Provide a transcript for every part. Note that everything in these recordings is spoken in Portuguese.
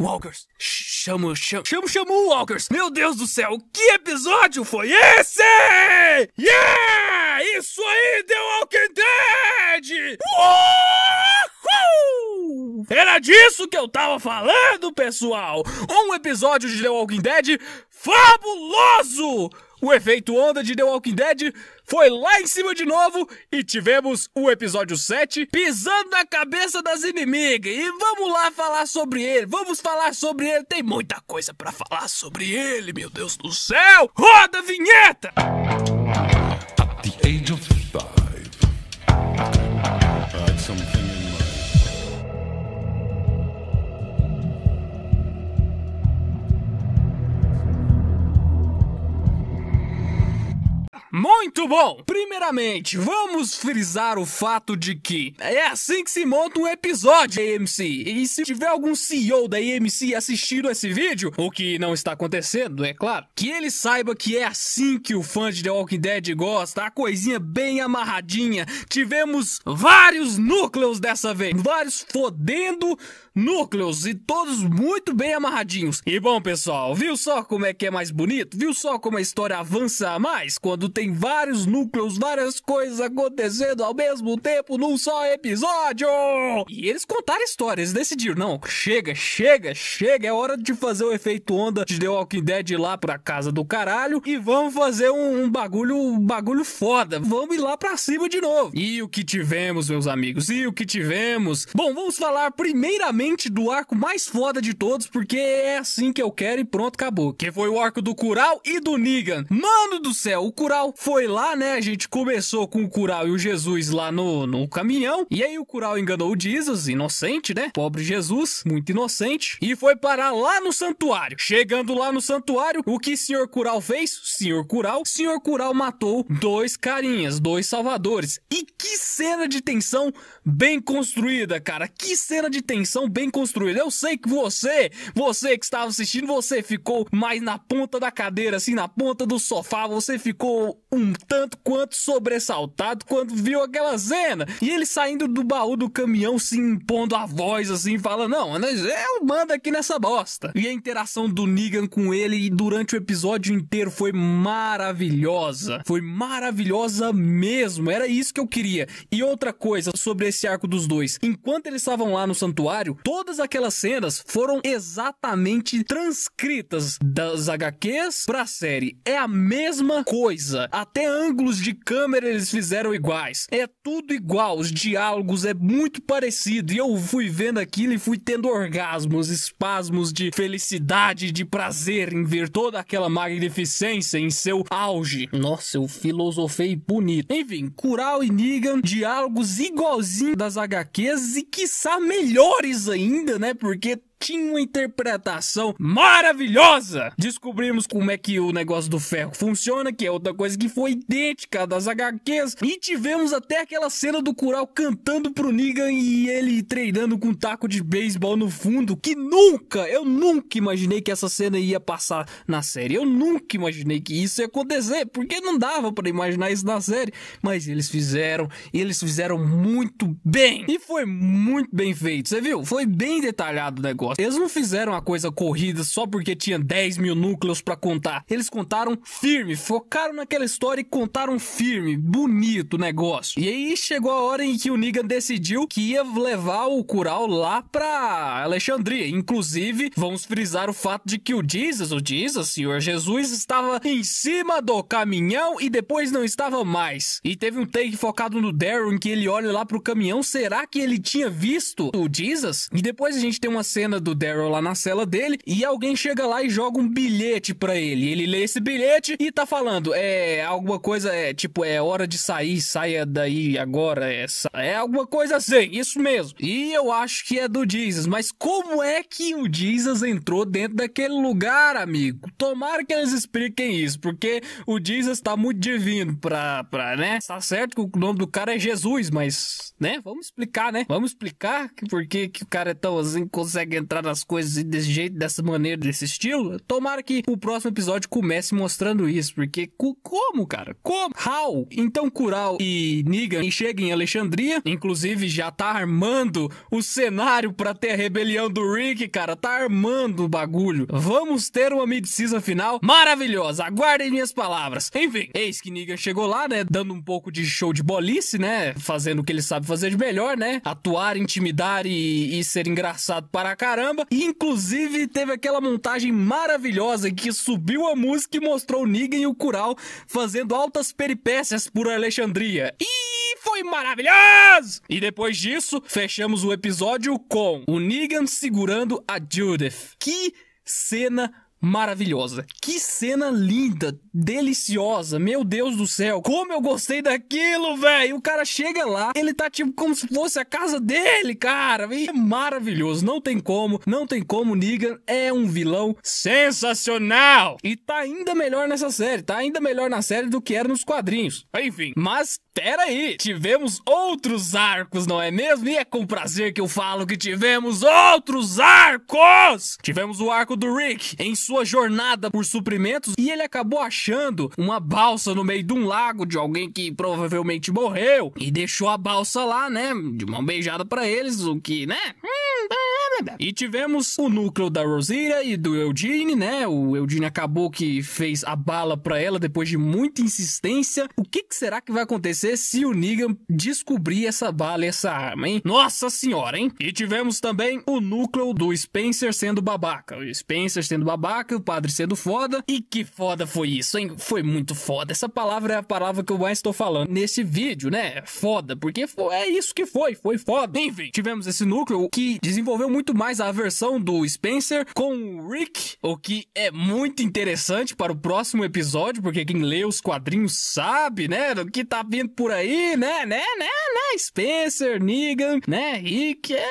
Walkers. Chamo, chamo, chamo, chamo Walkers. Meu Deus do céu, que episódio foi esse? Yeah! Isso aí, The Walking Dead! Uhul! Era disso que eu tava falando, pessoal! Um episódio de The Walking Dead fabuloso! o efeito onda de The Walking Dead foi lá em cima de novo e tivemos o episódio 7 pisando na cabeça das inimigas. E vamos lá falar sobre ele, vamos falar sobre ele. Tem muita coisa para falar sobre ele, meu Deus do céu! Roda a vinheta! At the age of five, I had Muito bom! Primeiramente, vamos frisar o fato de que é assim que se monta um episódio da AMC. E se tiver algum CEO da AMC assistindo esse vídeo, o que não está acontecendo, é claro, que ele saiba que é assim que o fã de The Walking Dead gosta, a coisinha bem amarradinha. Tivemos vários núcleos dessa vez, vários fodendo núcleos e todos muito bem amarradinhos. E bom, pessoal, viu só como é que é mais bonito? Viu só como a história avança mais quando tem vários vários núcleos, várias coisas acontecendo ao mesmo tempo num só episódio. E eles contaram histórias, decidiram, não, chega, chega, chega, é hora de fazer o efeito onda de The Walking Dead lá pra casa do caralho e vamos fazer um, um bagulho, um bagulho foda. Vamos ir lá pra cima de novo. E o que tivemos, meus amigos? E o que tivemos? Bom, vamos falar primeiramente do arco mais foda de todos, porque é assim que eu quero e pronto, acabou. Que foi o arco do Kural e do Negan. Mano do céu, o Kural foi foi lá, né? A gente começou com o Curau e o Jesus lá no, no caminhão. E aí o Curau enganou o Jesus, inocente, né? Pobre Jesus, muito inocente. E foi parar lá no santuário. Chegando lá no santuário, o que o senhor Curau fez? senhor Curau, o senhor Curau matou dois carinhas, dois salvadores. E que cena de tensão bem construída, cara. Que cena de tensão bem construída. Eu sei que você, você que estava assistindo, você ficou mais na ponta da cadeira, assim, na ponta do sofá. Você ficou um tanto quanto sobressaltado quando viu aquela cena. E ele saindo do baú do caminhão, se impondo a voz assim, fala: Não, eu mando aqui nessa bosta. E a interação do Negan com ele durante o episódio inteiro foi maravilhosa. Foi maravilhosa mesmo. Era isso que eu queria. E outra coisa sobre esse arco dos dois: enquanto eles estavam lá no santuário, todas aquelas cenas foram exatamente transcritas das HQs pra série. É a mesma coisa. Até até ângulos de câmera eles fizeram iguais. É tudo igual, os diálogos é muito parecido. E eu fui vendo aquilo e fui tendo orgasmos, espasmos de felicidade, de prazer em ver toda aquela magnificência em seu auge. Nossa, eu filosofei bonito. Enfim, Kural e Negan, diálogos igualzinho das HQs e quiçá melhores ainda, né? Porque tinha uma interpretação maravilhosa. Descobrimos como é que o negócio do ferro funciona, que é outra coisa que foi idêntica das HQs. E tivemos até aquela cena do Cural cantando pro Negan e ele treinando com um taco de beisebol no fundo, que nunca, eu nunca imaginei que essa cena ia passar na série. Eu nunca imaginei que isso ia acontecer, porque não dava para imaginar isso na série, mas eles fizeram, e eles fizeram muito bem. E foi muito bem feito, você viu? Foi bem detalhado o negócio negócio. Eles não fizeram a coisa corrida só porque tinha 10 mil núcleos para contar. Eles contaram firme, focaram naquela história e contaram firme, bonito o negócio. E aí chegou a hora em que o Negan decidiu que ia levar o cural lá pra Alexandria. Inclusive, vamos frisar o fato de que o Jesus, o Jesus, Senhor Jesus, estava em cima do caminhão e depois não estava mais. E teve um take focado no Darren em que ele olha lá pro caminhão, será que ele tinha visto o Jesus? E depois a gente tem uma cena do Daryl lá na cela dele e alguém chega lá e joga um bilhete para ele. Ele lê esse bilhete e tá falando, é alguma coisa, é tipo, é hora de sair, saia daí agora, é, é alguma coisa assim, isso mesmo. E eu acho que é do Jesus, mas como é que o Jesus entrou dentro daquele lugar, amigo? Tomara que eles expliquem isso, porque o Jesus tá muito divino pra, pra né? Tá certo que o nome do cara é Jesus, mas, né? Vamos explicar, né? Vamos explicar por que, que o cara é tão assim, consegue entrar entrar nas coisas desse jeito, dessa maneira, desse estilo. Tomara que o próximo episódio comece mostrando isso, porque como, cara? Como? How? Então Kural e Negan chegam em Alexandria, inclusive já tá armando o cenário para ter a rebelião do Rick, cara, tá armando o bagulho. Vamos ter uma medicina final maravilhosa, aguardem minhas palavras. Enfim, eis que Negan chegou lá, né, dando um pouco de show de bolice, né, fazendo o que ele sabe fazer de melhor, né, atuar, intimidar e, e ser engraçado para caramba caramba. E, inclusive, teve aquela montagem maravilhosa que subiu a música e mostrou o Negan e o Kural fazendo altas peripécias por Alexandria. E foi maravilhoso! E depois disso, fechamos o episódio com o Negan segurando a Judith. Que cena maravilhosa! maravilhosa. Que cena linda, deliciosa. Meu Deus do céu, como eu gostei daquilo, velho. O cara chega lá, ele tá tipo como se fosse a casa dele, cara. E é maravilhoso, não tem como, não tem como. Negan é um vilão sensacional e tá ainda melhor nessa série, tá ainda melhor na série do que era nos quadrinhos. Enfim, mas Pera aí, tivemos outros arcos, não é mesmo? E é com prazer que eu falo que tivemos outros arcos! Tivemos o arco do Rick em sua jornada por suprimentos e ele acabou achando uma balsa no meio de um lago de alguém que provavelmente morreu e deixou a balsa lá, né? De mão beijada para eles, o que, né? Hum, hum, hum. Né, e tivemos o núcleo da Rosira e do Eugene, né? O Eugene acabou que fez a bala para ela depois de muita insistência. O que, que, será que vai acontecer se o Negan descobrir essa bala e essa arma, hein? Nossa senhora, hein? E tivemos também o núcleo do Spencer sendo babaca. O Spencer sendo babaca, o padre sendo foda. E que foda foi isso, hein? Foi muito foda. Essa palavra é a palavra que eu mais estou falando nesse vídeo, né? Foda, porque foi, é isso que foi, foi foda. Enfim, tivemos esse núcleo que desenvolveu muito muito mais a versão do Spencer com o Rick, o que é muito interessante para o próximo episódio, porque quem lê os quadrinhos sabe, né, do que tá vindo por aí, né, né, né, né, Spencer, Negan, né, Rick, é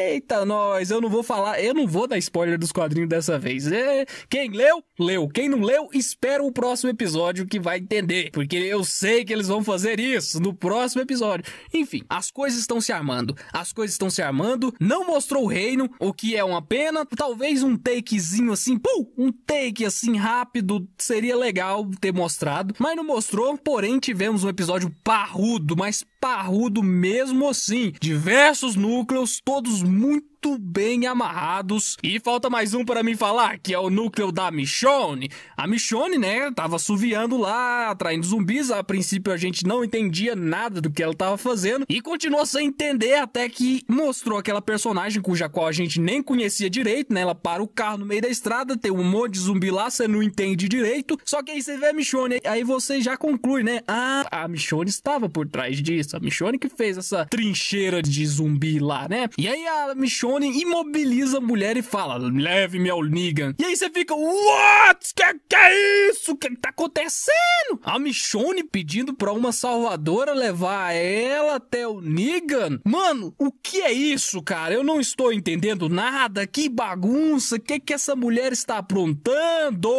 Eita, nós, eu não vou falar, eu não vou dar spoiler dos quadrinhos dessa vez. É, quem leu, leu. Quem não leu, espera o próximo episódio que vai entender. Porque eu sei que eles vão fazer isso no próximo episódio. Enfim, as coisas estão se armando. As coisas estão se armando. Não mostrou o reino, o que é uma pena. Talvez um takezinho assim, pum, um take assim rápido seria legal ter mostrado. Mas não mostrou, porém tivemos um episódio parrudo, mas parrudo mesmo assim. Diversos núcleos, todos muito muito bem amarrados. E falta mais um para me falar, que é o núcleo da Michonne. A Michonne, né, tava suviando lá, atraindo zumbis. A princípio a gente não entendia nada do que ela tava fazendo e continuou sem entender até que mostrou aquela personagem cuja qual a gente nem conhecia direito, né? Ela para o carro no meio da estrada, tem um monte de zumbi lá, você não entende direito. Só que aí você vê a Michonne, aí você já conclui, né? Ah, a Michonne estava por trás disso. A Michonne que fez essa trincheira de zumbi lá, né? E aí a Michonne Shonen imobiliza a mulher e fala: leve-me ao Negan. E aí você fica: what? Que que é isso? O que tá acontecendo? A Michonne pedindo pra uma salvadora levar ela até o Negan? Mano, o que é isso, cara? Eu não estou entendendo nada. Que bagunça. O que que essa mulher está aprontando?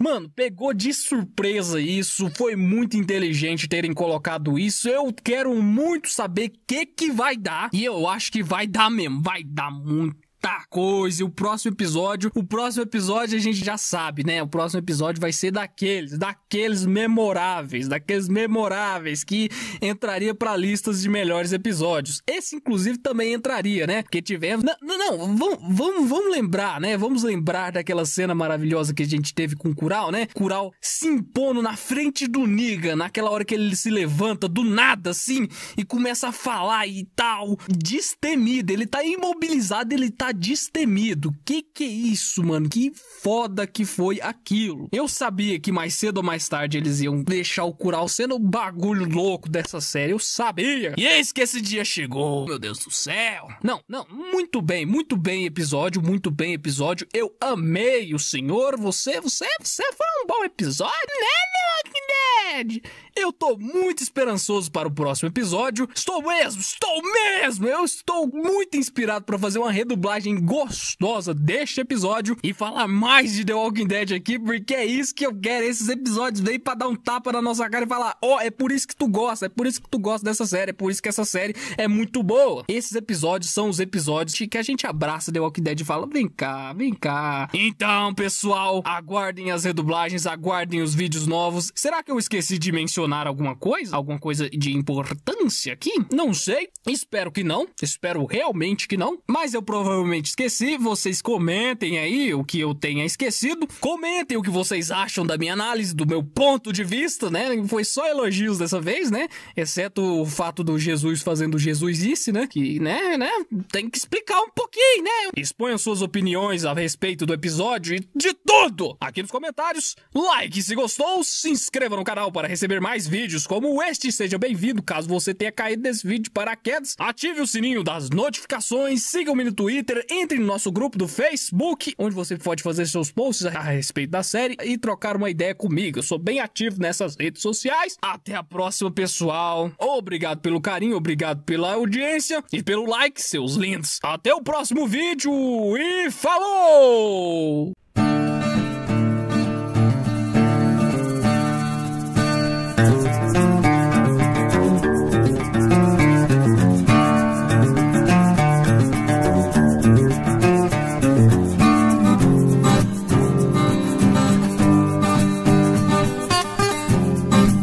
Mano, pegou de surpresa isso. Foi muito inteligente terem colocado isso. Eu quero muito saber o que que vai dar. E eu acho que vai dar mesmo. Vai dar muito muita coisa. E o próximo episódio, o próximo episódio a gente já sabe, né? O próximo episódio vai ser daqueles, daqueles memoráveis, daqueles memoráveis que entraria para listas de melhores episódios. Esse inclusive também entraria, né? Porque tivemos, não, não, não vamos, vamos, vamos lembrar, né? Vamos lembrar daquela cena maravilhosa que a gente teve com o Cural, né? Cural se impondo na frente do Niga, naquela hora que ele se levanta do nada assim e começa a falar e tal, destemido, ele tá imobilizado, ele tá destemido. Que que é isso, mano? Que foda que foi aquilo. Eu sabia que mais cedo ou mais tarde eles iam deixar o Curau sendo o bagulho louco dessa série. Eu sabia. E eis que esse dia chegou. Meu Deus do céu. Não, não. Muito bem, muito bem episódio, muito bem episódio. Eu amei o senhor. Você, você, você foi um bom episódio, né, Nerd? Eu tô muito esperançoso para o próximo episódio. Estou mesmo, estou mesmo. Eu estou muito inspirado para fazer uma redublagem viagem gostosa deste episódio e falar mais de The Walking Dead aqui, porque é isso que eu quero. Esses episódios vêm pra dar um tapa na nossa cara e falar: ó, oh, é por isso que tu gosta, é por isso que tu gosta dessa série, é por isso que essa série é muito boa. Esses episódios são os episódios que a gente abraça The Walking Dead e fala: vem cá, vem cá. Então, pessoal, aguardem as redublagens, aguardem os vídeos novos. Será que eu esqueci de mencionar alguma coisa? Alguma coisa de importância aqui? Não sei. Espero que não. Espero realmente que não. Mas eu provavelmente esqueci. Vocês comentem aí o que eu tenha esquecido. Comentem o que vocês acham da minha análise, do meu ponto de vista, né? Foi só elogios dessa vez, né? Exceto o fato do Jesus fazendo Jesus disse, né? Que, né, né? Tem que explicar um pouquinho, né? Exponha suas opiniões a respeito do episódio e de tudo aqui nos comentários. Like se gostou, se inscreva no canal para receber mais vídeos como este. Seja bem-vindo caso você tenha caído nesse vídeo de paraquedas. Ative o sininho das notificações, siga-me no Twitter Twitter, entre no nosso grupo do Facebook, onde você pode fazer seus posts a respeito da série e trocar uma ideia comigo. Eu sou bem ativo nessas redes sociais. Até a próxima, pessoal. Obrigado pelo carinho, obrigado pela audiência e pelo like, seus lindos. Até o próximo vídeo e falou!